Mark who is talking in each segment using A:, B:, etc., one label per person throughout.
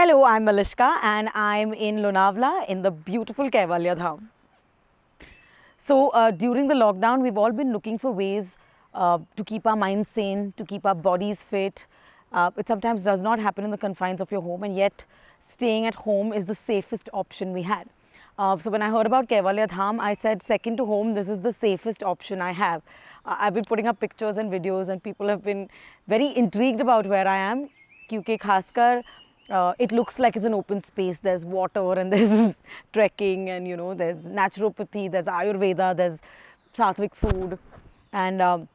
A: Hello, I'm Malishka and I'm in Lunavla in the beautiful Kaivalya Dham. So uh, during the lockdown, we've all been looking for ways uh, to keep our minds sane, to keep our bodies fit. Uh, it sometimes does not happen in the confines of your home and yet staying at home is the safest option we had. Uh, so when I heard about Kaivalya Dham, I said second to home, this is the safest option I have. Uh, I've been putting up pictures and videos and people have been very intrigued about where I am. क्योंकि खासकर uh, it looks like it's an open space. There's water and there's trekking and you know there's naturopathy, there's Ayurveda, there's sattvic food, and um,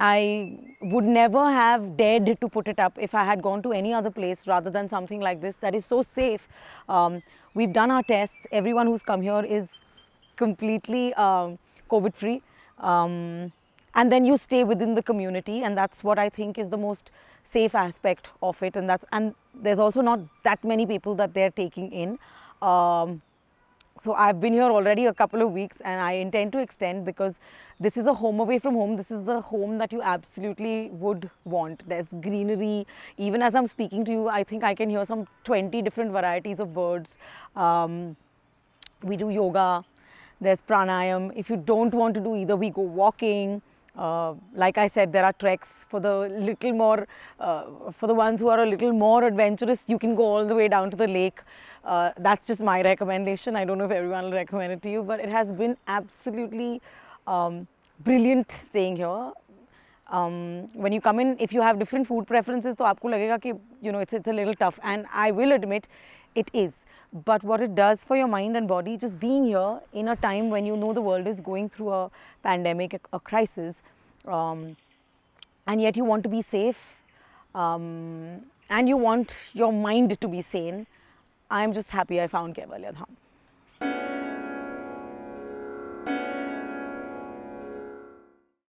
A: I would never have dared to put it up if I had gone to any other place rather than something like this that is so safe. Um, we've done our tests. Everyone who's come here is completely uh, COVID free. Um, and then you stay within the community and that's what I think is the most safe aspect of it and that's and there's also not that many people that they're taking in um, so I've been here already a couple of weeks and I intend to extend because this is a home away from home. This is the home that you absolutely would want. There's greenery. Even as I'm speaking to you, I think I can hear some 20 different varieties of birds. Um, we do yoga. There's pranayam. If you don't want to do either, we go walking. Uh, like I said, there are treks for the little more, uh, for the ones who are a little more adventurous, you can go all the way down to the lake. Uh, that's just my recommendation. I don't know if everyone will recommend it to you, but it has been absolutely um, brilliant staying here. Um, when you come in, if you have different food preferences, तो आपको लगेगा कि you know it's it's a little tough. And I will admit, it is but what it does for your mind and body, just being here in a time when you know the world is going through a pandemic, a, a crisis, um, and yet you want to be safe um, and you want your mind to be sane. I'm just happy I found Kevalya Dham.